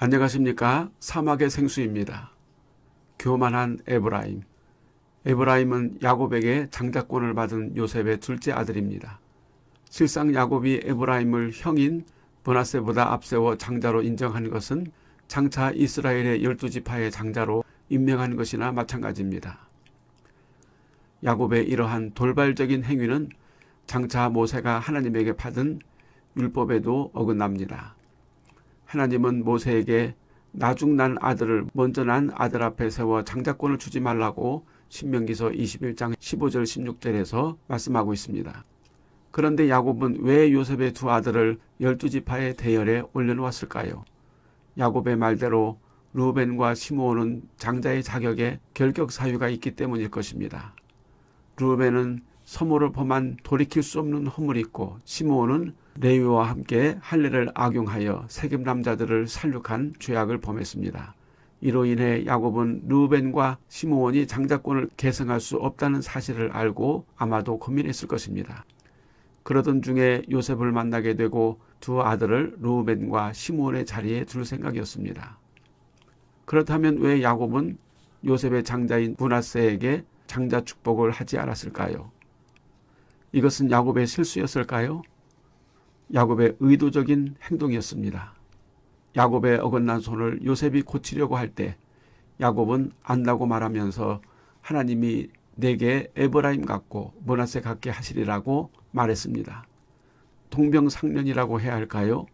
안녕하십니까. 사막의 생수입니다. 교만한 에브라임. 에브라임은 야곱에게 장자권을 받은 요셉의 둘째 아들입니다. 실상 야곱이 에브라임을 형인 보나세보다 앞세워 장자로 인정한 것은 장차 이스라엘의 열두 지파의 장자로 임명한 것이나 마찬가지입니다. 야곱의 이러한 돌발적인 행위는 장차 모세가 하나님에게 받은 율법에도 어긋납니다. 하나님은 모세에게 나중 난 아들을 먼저 난 아들 앞에 세워 장자권을 주지 말라고 신명기서 21장 15절 16절에서 말씀하고 있습니다. 그런데 야곱은 왜 요셉의 두 아들을 열두 지파의 대열에 올려놓았을까요? 야곱의 말대로 루벤과 시므온은 장자의 자격에 결격 사유가 있기 때문일 것입니다. 루벤은 서모를 범한 돌이킬 수 없는 허물이 있고 시므온은 레위와 함께 할례를 악용하여 세겜 남자들을 살육한 죄악을 범했습니다. 이로 인해 야곱은 루벤과 시므온이 장자권을 계승할 수 없다는 사실을 알고 아마도 고민했을 것입니다. 그러던 중에 요셉을 만나게 되고 두 아들을 루벤과 시므온의 자리에 둘 생각이었습니다. 그렇다면 왜 야곱은 요셉의 장자인 문하세에게 장자 축복을 하지 않았을까요? 이것은 야곱의 실수였을까요? 야곱의 의도적인 행동이었습니다. 야곱의 어긋난 손을 요셉이 고치려고 할 때 야곱은 안다고 말하면서 하나님이 내게 에브라임 같고 모나세 같게 하시리라고 말했습니다. 동병상련이라고 해야 할까요?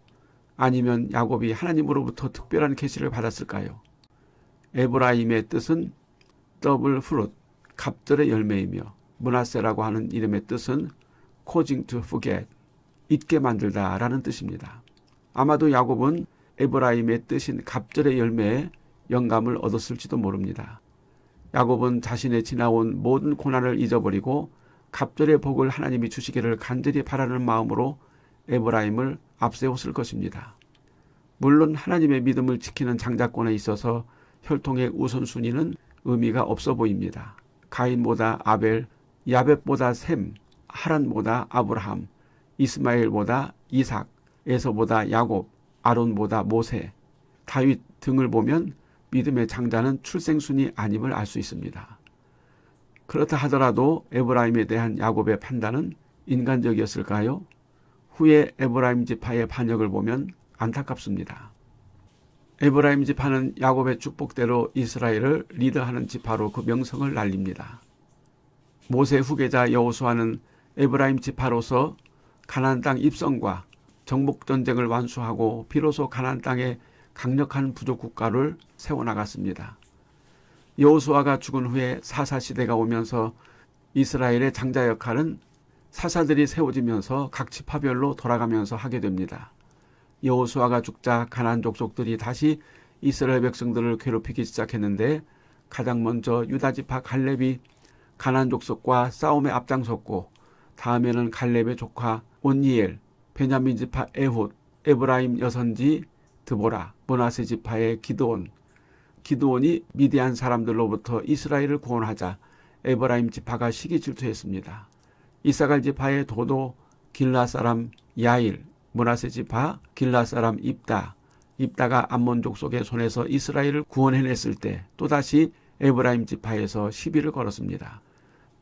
아니면 야곱이 하나님으로부터 특별한 계시를 받았을까요? 에브라임의 뜻은 더블 후롯, 갑절의 열매이며 문화세라고 하는 이름의 뜻은 causing to forget, 잊게 만들다라는 뜻입니다. 아마도 야곱은 에브라임의 뜻인 갑절의 열매에 영감을 얻었을지도 모릅니다. 야곱은 자신의 지나온 모든 고난을 잊어버리고 갑절의 복을 하나님이 주시기를 간절히 바라는 마음으로 에브라임을 앞세웠을 것입니다. 물론 하나님의 믿음을 지키는 장자권에 있어서 혈통의 우선순위는 의미가 없어 보입니다. 가인보다 아벨, 야벳보다 샘, 하란보다 아브라함, 이스마엘보다 이삭, 에서보다 야곱, 아론보다 모세, 다윗 등을 보면 믿음의 장자는 출생순이 아님을 알 수 있습니다. 그렇다 하더라도 에브라임에 대한 야곱의 판단은 인간적이었을까요? 후에 에브라임 지파의 반역을 보면 안타깝습니다. 에브라임 지파는 야곱의 축복대로 이스라엘을 리드하는 지파로 그 명성을 날립니다. 모세 후계자 여호수아는 에브라임 지파로서 가나안 땅 입성과 정복 전쟁을 완수하고 비로소 가나안 땅에 강력한 부족 국가를 세워나갔습니다. 여호수아가 죽은 후에 사사 시대가 오면서 이스라엘의 장자 역할은 사사들이 세워지면서 각 지파별로 돌아가면서 하게 됩니다. 여호수아가 죽자 가난 족속들이 다시 이스라엘 백성들을 괴롭히기 시작했는데 가장 먼저 유다 지파 갈렙이 가난 족속과 싸움에 앞장섰고 다음에는 갈렙의 조카 온니엘, 베냐민 지파 에훗, 에브라임 여선지 드보라, 모나세 지파의 기드온, 기드온이 미디안 사람들로부터 이스라엘을 구원하자 에브라임 지파가 시기 질투했습니다. 이사갈 지파의 도도 길라 사람 야일, 모나세 지파 길라 사람 입다, 입다가 암몬 족속의 손에서 이스라엘을 구원해냈을 때 또다시 에브라임 지파에서 시비를 걸었습니다.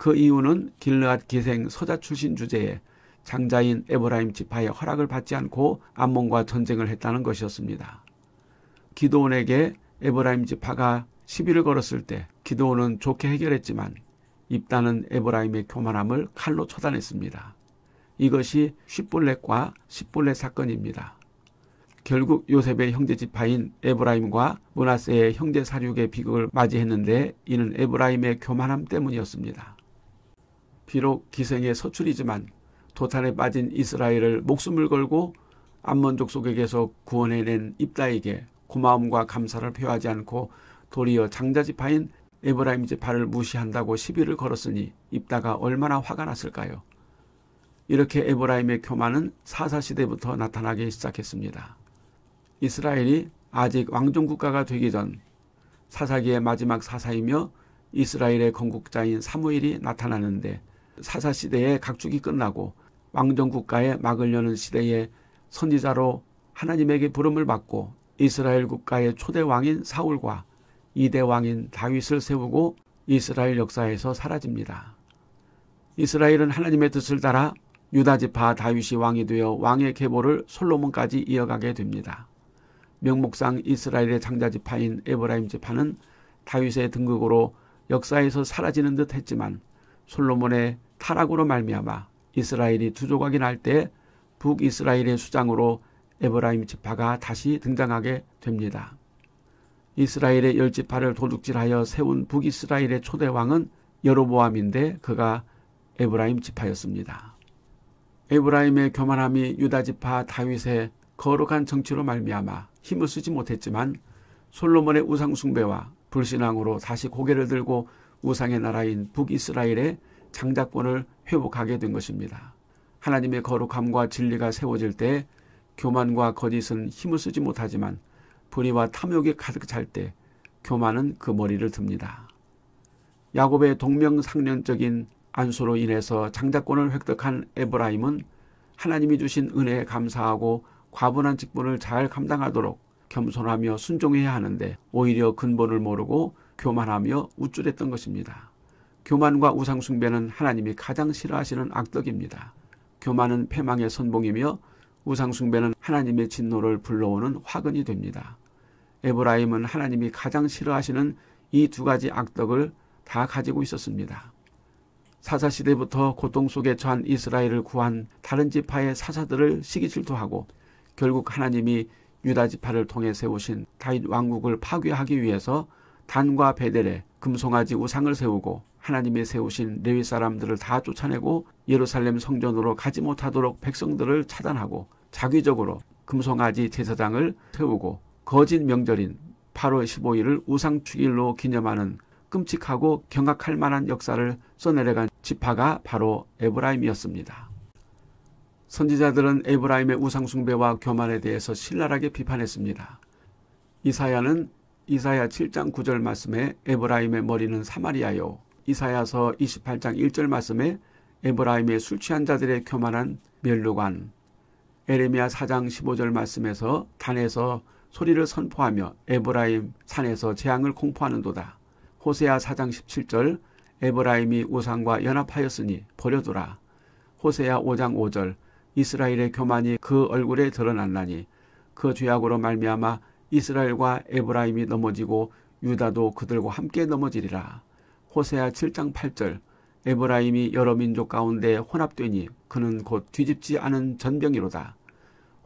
그 이유는 길르앗 기생 서자 출신 주제에 장자인 에브라임 지파의 허락을 받지 않고 암몬과 전쟁을 했다는 것이었습니다. 기도원에게 에브라임 지파가 시비를 걸었을 때 기도원은 좋게 해결했지만 입단은 에브라임의 교만함을 칼로 처단했습니다. 이것이 십블렛과십블렛 사건입니다. 결국 요셉의 형제 지파인 에브라임과 문하세의 형제 사륙의 비극을 맞이했는데 이는 에브라임의 교만함 때문이었습니다. 비록 기생의 서출이지만 도탄에 빠진 이스라엘을 목숨을 걸고 암몬족 속에게서 구원해낸 입다에게 고마움과 감사를 표하지 않고 도리어 장자지파인 에브라임 지파를 무시한다고 시비를 걸었으니 입다가 얼마나 화가 났을까요? 이렇게 에브라임의 교만은 사사시대부터 나타나기 시작했습니다. 이스라엘이 아직 왕정국가가 되기 전 사사기의 마지막 사사이며 이스라엘의 건국자인 사무엘이 나타나는데 사사시대의 각축이 끝나고 왕정국가에 막을 여는 시대에 선지자로 하나님에게 부름을 받고 이스라엘 국가의 초대 왕인 사울과 이대 왕인 다윗을 세우고 이스라엘 역사에서 사라집니다. 이스라엘은 하나님의 뜻을 따라 유다 지파 다윗이 왕이 되어 왕의 계보를 솔로몬까지 이어가게 됩니다. 명목상 이스라엘의 장자 지파인 에브라임 지파는 다윗의 등극으로 역사에서 사라지는 듯 했지만 솔로몬의 타락으로 말미암아 이스라엘이 두조각이 날 때 북이스라엘의 수장으로 에브라임 지파가 다시 등장하게 됩니다. 이스라엘의 열 지파를 도둑질하여 세운 북이스라엘의 초대 왕은 여로보암인데 그가 에브라임 지파였습니다. 에브라임의 교만함이 유다 지파 다윗의 거룩한 정치로 말미암아 힘을 쓰지 못했지만 솔로몬의 우상 숭배와 불신앙으로 다시 고개를 들고 우상의 나라인 북이스라엘의 장작권을 회복하게 된 것입니다. 하나님의 거룩함과 진리가 세워질 때 교만과 거짓은 힘을 쓰지 못하지만 불의와 탐욕이 가득 찰 때 교만은 그 머리를 듭니다. 야곱의 동명상련적인 안수로 인해서 장작권을 획득한 에브라임은 하나님이 주신 은혜에 감사하고 과분한 직분을 잘 감당하도록 겸손하며 순종해야 하는데 오히려 근본을 모르고 교만하며 우쭐했던 것입니다. 교만과 우상숭배는 하나님이 가장 싫어하시는 악덕입니다. 교만은 패망의 선봉이며 우상숭배는 하나님의 진노를 불러오는 화근이 됩니다. 에브라임은 하나님이 가장 싫어하시는 이 두 가지 악덕을 다 가지고 있었습니다. 사사시대부터 고통 속에 처한 이스라엘을 구한 다른 지파의 사사들을 시기질투하고 결국 하나님이 유다 지파를 통해 세우신 다윗 왕국을 파괴하기 위해서 단과 베델에 금송아지 우상을 세우고 하나님의 세우신 레위 사람들을 다 쫓아내고 예루살렘 성전으로 가지 못하도록 백성들을 차단하고 자기적으로 금송아지 제사장을 세우고 거짓 명절인 8월 15일을 우상축일로 기념하는 끔찍하고 경악할 만한 역사를 써내려간 지파가 바로 에브라임이었습니다. 선지자들은 에브라임의 우상숭배와 교만에 대해서 신랄하게 비판했습니다. 이사야는 이사야 7장 9절 말씀에 에브라임의 머리는 사마리아요. 이사야서 28장 1절 말씀에 에브라임의 술 취한 자들의 교만한 멸류관. 에레미야 4장 15절 말씀에서 단에서 소리를 선포하며 에브라임 산에서 재앙을 공포하는도다. 호세아 4장 17절 에브라임이 우상과 연합하였으니 버려두라. 호세아 5장 5절 이스라엘의 교만이 그 얼굴에 드러났나니 그 죄악으로 말미암아 이스라엘과 에브라임이 넘어지고 유다도 그들과 함께 넘어지리라. 호세아 7장 8절 에브라임이 여러 민족 가운데 혼합되니 그는 곧 뒤집지 않은 전병이로다.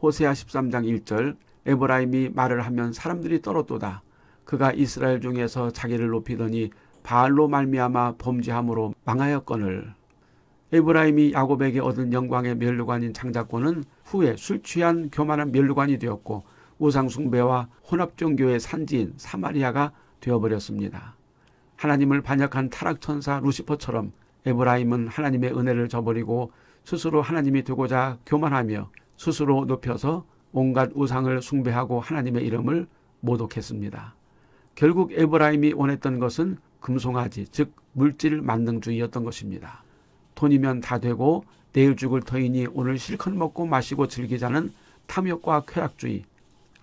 호세아 13장 1절 에브라임이 말을 하면 사람들이 떨었도다. 그가 이스라엘 중에서 자기를 높이더니 바알로 말미암아 범죄함으로 망하였거늘. 에브라임이 야곱에게 얻은 영광의 멸류관인 장자권은 후에 술 취한 교만한 멸류관이 되었고 우상숭배와 혼합종교의 산지인 사마리아가 되어버렸습니다. 하나님을 반역한 타락천사 루시퍼처럼 에브라임은 하나님의 은혜를 저버리고 스스로 하나님이 되고자 교만하며 스스로 높여서 온갖 우상을 숭배하고 하나님의 이름을 모독했습니다. 결국 에브라임이 원했던 것은 금송아지, 즉 물질 만능주의였던 것입니다. 돈이면 다 되고 내일 죽을 터이니 오늘 실컷 먹고 마시고 즐기자는 탐욕과 쾌락주의,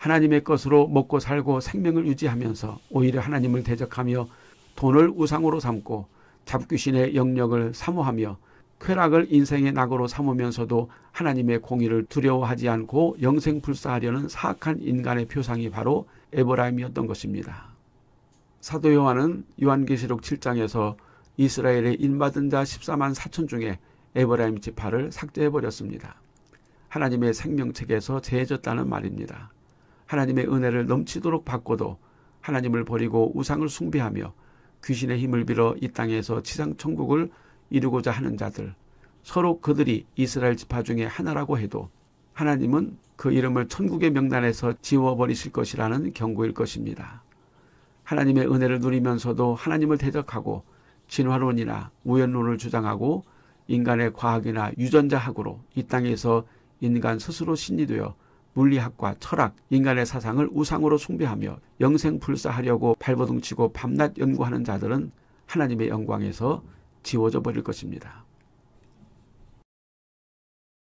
하나님의 것으로 먹고 살고 생명을 유지하면서 오히려 하나님을 대적하며 돈을 우상으로 삼고 잡귀신의 영역을 사모하며 쾌락을 인생의 낙으로 삼으면서도 하나님의 공의를 두려워하지 않고 영생불사하려는 사악한 인간의 표상이 바로 에버라임이었던 것입니다. 사도 요한은 요한계시록 7장에서 이스라엘의 인받은 자 14만 4천 중에 에버라임 지파를 삭제해버렸습니다. 하나님의 생명책에서 제해졌다는 말입니다. 하나님의 은혜를 넘치도록 받고도 하나님을 버리고 우상을 숭배하며 귀신의 힘을 빌어 이 땅에서 지상 천국을 이루고자 하는 자들 서로 그들이 이스라엘 지파 중에 하나라고 해도 하나님은 그 이름을 천국의 명단에서 지워버리실 것이라는 경고일 것입니다. 하나님의 은혜를 누리면서도 하나님을 대적하고 진화론이나 우연론을 주장하고 인간의 과학이나 유전자학으로 이 땅에서 인간 스스로 신이 되어 물리학과 철학, 인간의 사상을 우상으로 숭배하며 영생불사하려고 발버둥치고 밤낮 연구하는 자들은 하나님의 영광에서 지워져 버릴 것입니다.